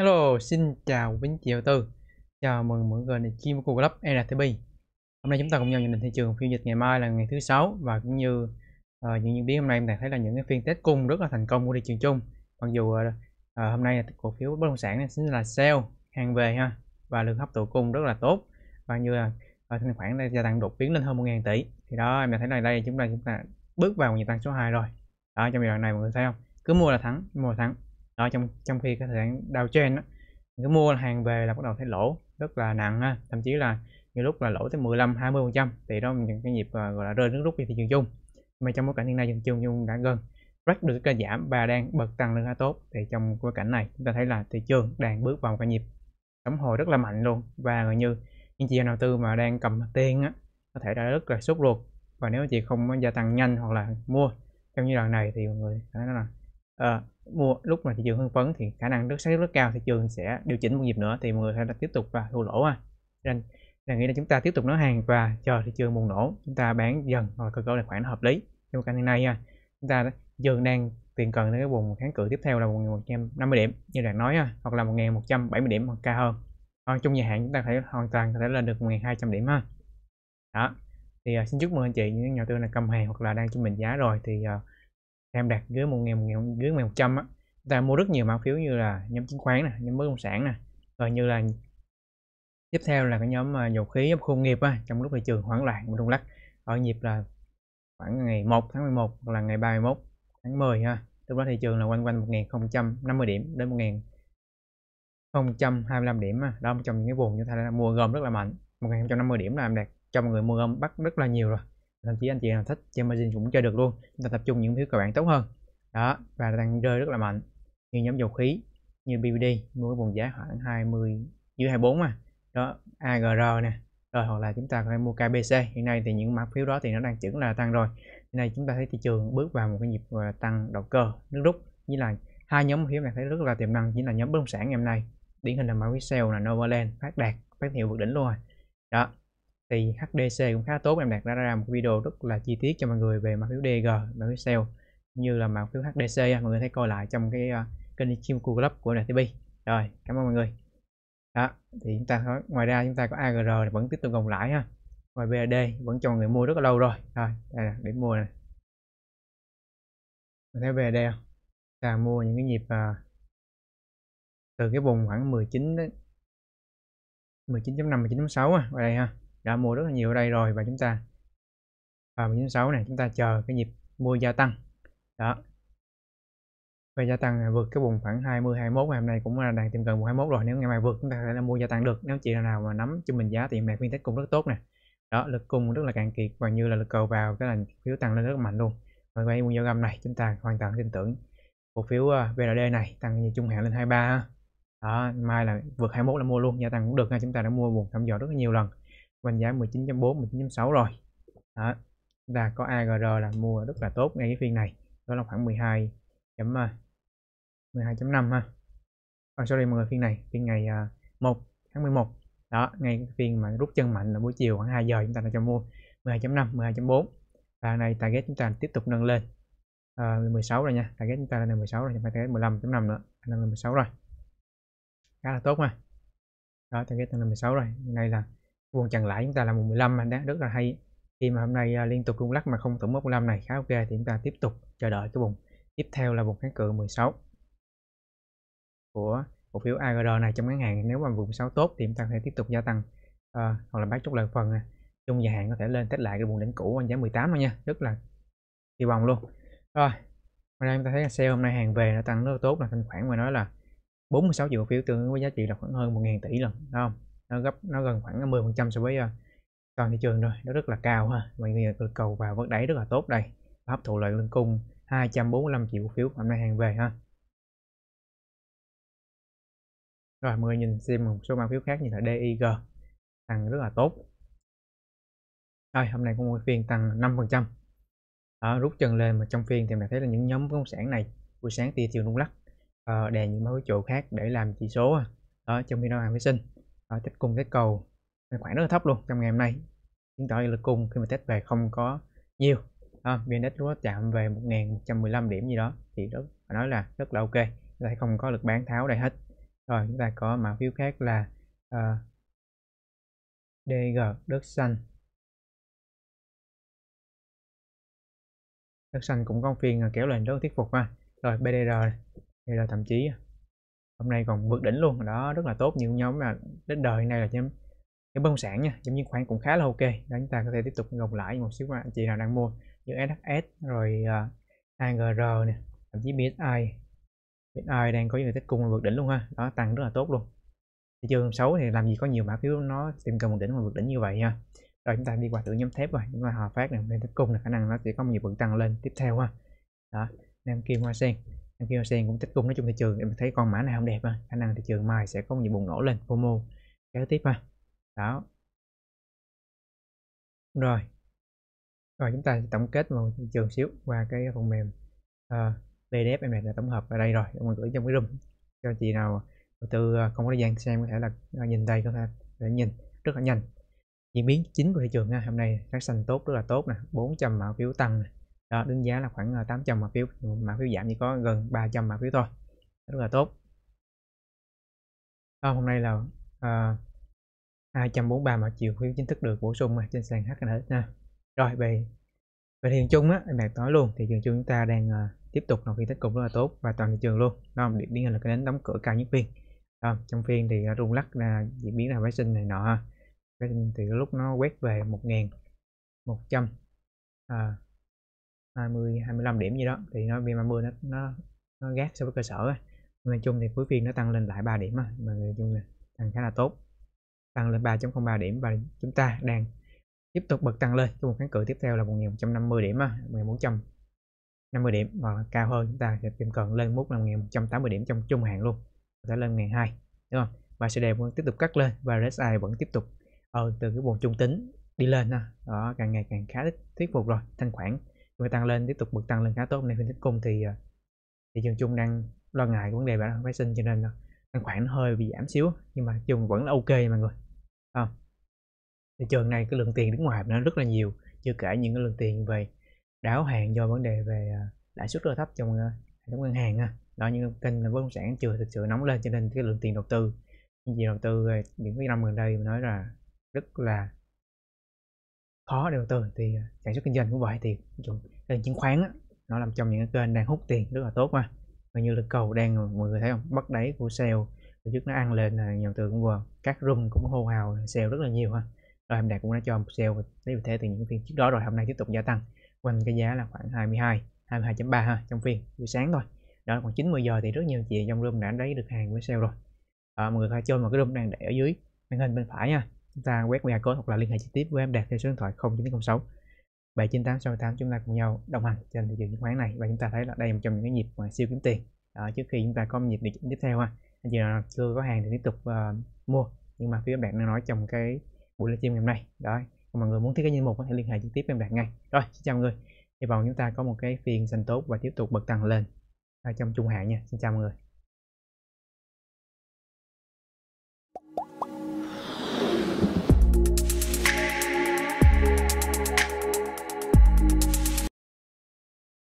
Hello, xin chào Vĩnh Chị Đầu Tư Chào mừng mọi người đến chi một cuộc lắp RTB Hôm nay chúng ta cùng nhau nhận định thị trường phiên dịch ngày mai là ngày thứ sáu và cũng như uh, những diễn biến hôm nay chúng thấy là những cái phiên test cung rất là thành công của thị trường chung mặc dù uh, hôm nay là cổ phiếu bất động sản chính là sell hàng về ha và lượng hấp thụ cung rất là tốt và như là uh, thanh khoản đây gia tăng đột biến lên hơn 1.000 tỷ thì đó em thấy là đây chúng ta chúng ta bước vào nhịp tăng số 2 rồi đó trong giai đoạn này mọi người thấy không cứ mua là thắng mua là thắng đó, trong trong khi cái thời gian đau trên á cứ mua hàng về là bắt đầu thấy lỗ rất là nặng ha. thậm chí là nhiều lúc là lỗ tới 15 20 phần trăm thì đó những cái nhịp à, gọi là rơi nước rút về thị trường chung mà trong bối cảnh hiện nay thị trường chung đã gần break được cái giảm và đang bật tăng lên khá tốt thì trong bối cảnh này chúng ta thấy là thị trường đang bước vào một cái nhịp đóng hồi rất là mạnh luôn và gần như những chị em đầu tư mà đang cầm tiền á có thể đã rất là sốt ruột và nếu chị không gia tăng nhanh hoặc là mua trong giai đoạn này thì mọi người phải nói là uh, mua lúc mà thị trường hưng phấn thì khả năng rất sát rất cao thị trường sẽ điều chỉnh một nhịp nữa thì mọi người sẽ tiếp tục và thua lỗ ha nên là nghĩ là chúng ta tiếp tục nói hàng và chờ thị trường bùng nổ chúng ta bán dần hoặc cơ cấu tài khoản hợp lý trong cảnh nay ha chúng ta dần đang tiền cần đến cái vùng kháng cự tiếp theo là 1150 điểm như đã nói ha hoặc là 1170 điểm hoặc cao hơn còn chung dài hạn chúng ta phải hoàn toàn có thể lên được 1200 điểm ha đó thì uh, xin chúc mừng anh chị những nhà đầu tư là cầm hàng hoặc là đang chuẩn bị giá rồi thì uh, em đạt dưới một nghìn một dưới một trăm á chúng ta mua rất nhiều mã phiếu như là nhóm chứng khoán nè nhóm bất động sản nè rồi như là tiếp theo là cái nhóm à, dầu khí nhóm khu nghiệp á trong lúc thị trường hoảng loạn rung lắc ở nhịp là khoảng ngày 1 tháng 11 hoặc là ngày 31 tháng 10 ha lúc đó thị trường là quanh quanh 1050 điểm đến 1025 điểm đó một trong những cái vùng chúng ta đã mua gom rất là mạnh 1050 điểm là em đạt cho mọi người mua gom bắt rất là nhiều rồi thậm chí anh chị nào thích chơi margin cũng chơi được luôn chúng ta tập trung những phiếu cơ bản tốt hơn đó và đang rơi rất là mạnh như nhóm dầu khí như BVD mua vùng giá khoảng 20 dưới 24 mà đó AGR nè rồi hoặc là chúng ta có thể mua KBC hiện nay thì những mã phiếu đó thì nó đang chững là tăng rồi hiện nay chúng ta thấy thị trường bước vào một cái nhịp tăng đầu cơ nước rút như là hai nhóm phiếu này thấy rất là tiềm năng chính là nhóm bất động sản ngày hôm nay điển hình là mã Excel là Novaland phát đạt phát hiệu vượt đỉnh luôn rồi đó thì HDC cũng khá tốt em đạt đã ra một video rất là chi tiết cho mọi người về mã phiếu DG mã phiếu sell như là mã phiếu HDC mọi người thấy coi lại trong cái uh, kênh Chimku Club của NTB rồi cảm ơn mọi người đó thì chúng ta nói, ngoài ra chúng ta có AGR vẫn tiếp tục gồng lãi ha ngoài BRD vẫn cho người mua rất là lâu rồi rồi đây là điểm mua này mình thấy BRD không ta mua những cái nhịp uh, từ cái vùng khoảng 19 đến 19.5 19.6 à, qua đây ha đã mua rất là nhiều ở đây rồi và chúng ta vào 196 này chúng ta chờ cái nhịp mua gia tăng đó và gia tăng vượt cái vùng khoảng 20 21 ngày hôm nay cũng là đang tìm cận 21 rồi nếu ngày mai vượt chúng ta sẽ mua gia tăng được nếu chị nào mà nắm trung mình giá thì mẹ phiên tích cũng rất tốt nè đó lực cung rất là cạn kiệt và như là lực cầu vào cái là phiếu tăng lên rất mạnh luôn và vậy mua giao găm này chúng ta hoàn toàn tin tưởng cổ phiếu ờ, VND này tăng như trung hạn lên 23 đó mai là vượt 21 là mua luôn gia tăng cũng được ha chúng ta đã mua vùng thăm dò rất là nhiều lần quanh giá 19.4 19.6 rồi đó là có AGR là mua rất là tốt ngay cái phiên này đó là khoảng 12 chấm 12.5 à, ha oh, sorry mọi người phiên này phiên ngày 1 à, tháng 11 đó ngay cái phiên mà rút chân mạnh là buổi chiều khoảng 2 giờ chúng ta đã cho mua 12.5 12.4 và này target chúng ta tiếp tục nâng lên à, ờ, 16 rồi nha target chúng ta là 16 rồi phải target 15.5 nữa là 16 rồi khá là tốt mà đó target tăng là 16 rồi này là vuông chặn lại chúng ta là mùng 15 anh đã rất là hay khi mà hôm nay à, liên tục rung lắc mà không tổng mốc 15 này khá ok thì chúng ta tiếp tục chờ đợi cái vùng tiếp theo là vùng kháng cự 16 của cổ phiếu AGR này trong ngắn hạn nếu mà vùng 6 tốt thì chúng ta có thể tiếp tục gia tăng à, hoặc là bán chút lợi phần à, chung dài hạn có thể lên test lại cái vùng đỉnh cũ anh giá 18 thôi nha rất là kỳ vọng luôn rồi hôm nay chúng ta thấy là xe hôm nay hàng về nó tăng rất là tốt là thanh khoản mà nói là 46 triệu cổ phiếu tương ứng với giá trị là khoảng hơn 1.000 tỷ lần đúng không nó gấp nó gần khoảng 10 phần trăm so với ờ, toàn thị trường rồi nó rất là cao ha mọi người cơ cầu vào vẫn đáy rất là tốt đây hấp thụ lợi lượng cung 245 triệu phiếu hôm nay hàng về ha rồi mọi người nhìn xem một số mã phiếu khác như là DIG tăng rất là tốt rồi hôm nay cũng một phiên tăng 5 phần trăm rút chân lên mà trong phiên thì mình thấy là những nhóm bất động sản này buổi sáng tia chiều rung lắc à, đè những mấy phiếu trụ khác để làm chỉ số đó trong khi đó hàng vệ sinh đó, ờ, test cung test cầu khoảng rất là thấp luôn trong ngày hôm nay chứng tỏ lực cung khi mà test về không có nhiều à, đất lúc chạm về 1.115 điểm gì đó thì rất phải nói là rất là ok chúng ta không có lực bán tháo đây hết rồi chúng ta có mã phiếu khác là uh, ờ, DG đất xanh đất xanh cũng có phiên ờ, kéo lên rất thuyết phục ha rồi BDR này BDR thậm chí hôm nay còn vượt đỉnh luôn đó rất là tốt nhiều nhóm mà đến đời này là nhóm cái bất động sản nha nhóm chứng khoán cũng khá là ok đó chúng ta có thể tiếp tục gồng lại một xíu qua anh chị nào đang mua như SHS rồi uh, ờ, AGR nè thậm chí BSI BSI đang có những tích cung vượt đỉnh luôn ha đó tăng rất là tốt luôn thị trường xấu thì làm gì có nhiều mã phiếu nó tìm cần một đỉnh và vượt đỉnh như vậy nha rồi chúng ta đi qua tự nhóm thép rồi nhưng mà hòa phát này lên tích cung là khả năng nó sẽ có nhiều bước tăng lên tiếp theo ha đó nam kim hoa sen sen cũng tích cung nói chung thị trường em thấy con mã này không đẹp ha. khả năng thị trường mai sẽ có nhiều bùng nổ lên FOMO kéo tiếp ha đó rồi rồi chúng ta tổng kết một thị trường xíu qua cái phần mềm uh, ờ, PDF em này là tổng hợp ở đây rồi mọi gửi trong cái room cho chị nào đầu tư ờ, không có thời gian xem có thể là ờ, nhìn đây có thể để nhìn rất là nhanh diễn biến chính của thị trường ha. hôm nay các xanh tốt rất là tốt nè 400 mã phiếu tăng này đó đứng giá là khoảng 800 ờ, mã phiếu mã phiếu giảm chỉ có gần 300 mã phiếu thôi rất là tốt đó, hôm nay là à, ờ, 243 mã chiều phiếu chính thức được bổ sung trên sàn HNX nha rồi về về thị trường chung á em đạt tối luôn thị trường chung chúng ta đang à, tiếp tục là phiên tích cực rất là tốt và toàn thị trường luôn đó điểm biến là cái đến đóng cửa cao nhất phiên đó, trong phiên thì uh, rung lắc là diễn biến là vệ sinh này nọ vệ thì lúc nó quét về 1.100 à, 20 25 điểm gì đó thì nó VN30 nó nó nó gác so với cơ sở ấy. nhưng chung thì cuối phiên nó tăng lên lại 3 điểm mà nói chung là tăng khá là tốt tăng lên 3.03 điểm và chúng ta đang tiếp tục bật tăng lên cho một kháng cự tiếp theo là 1150 điểm 1450 điểm và cao hơn chúng ta sẽ tìm cần lên mốc là 1180 điểm trong trung hạn luôn có thể lên 12 đúng không và sẽ CD vẫn tiếp tục cắt lên và RSI vẫn tiếp tục ở ờ, từ cái vùng trung tính đi lên đó càng ngày càng khá thuyết phục rồi thanh khoản người tăng lên tiếp tục bật tăng lên khá tốt này phiên tích cung thì à, thị trường chung đang lo ngại vấn đề bản phát sinh cho nên à, tăng khoản hơi bị giảm xíu nhưng mà chung vẫn là ok mọi người à, thị trường này cái lượng tiền đứng ngoài nó rất là nhiều chưa kể những cái lượng tiền về đáo hạn do vấn đề về à, lãi suất rất thấp trong hệ thống ngân hàng đó những kênh bất động sản chưa thực sự nóng lên cho nên cái lượng tiền đầu tư những gì đầu tư những cái năm gần đây nói là rất là khó để đầu tư thì à, sản xuất kinh doanh cũng vậy thì kênh ờ, chứng khoán á, nó làm trong những cái kênh đang hút tiền rất là tốt mà gần như là cầu đang ờ, mọi người thấy không bắt đáy của sale trước nó ăn lên là nhà đầu tư cũng vừa các room cũng hô hào sale rất là nhiều ha rồi hôm nay cũng đã cho một sale lấy thế từ những phiên trước đó rồi hôm nay tiếp tục gia tăng quanh cái giá là khoảng 22 22.3 ha trong phiên buổi sáng thôi đó là khoảng 90 giờ thì rất nhiều chị trong room đã lấy được hàng với sale rồi à, mọi người hãy chơi một cái room đang để ở dưới màn hình bên phải nha chúng ta quét QR code hoặc là liên hệ trực tiếp với em Đạt theo số điện thoại 0906 79868 chúng ta cùng nhau đồng hành trên thị trường chứng khoán này và chúng ta thấy là đây là một trong những cái nhịp mà siêu kiếm tiền à, trước khi chúng ta có một nhịp điều chỉnh tiếp theo ha anh chị nào chưa có hàng thì tiếp tục uh, mua nhưng mà phía em Đạt đang nói trong cái buổi livestream ngày hôm nay đó còn mọi người muốn thấy cái nhân mục có thể liên hệ trực tiếp với em Đạt ngay rồi xin chào mọi người hy vọng chúng ta có một cái phiên xanh tốt và tiếp tục bật tăng lên ờ, trong trung hạn nha xin chào mọi người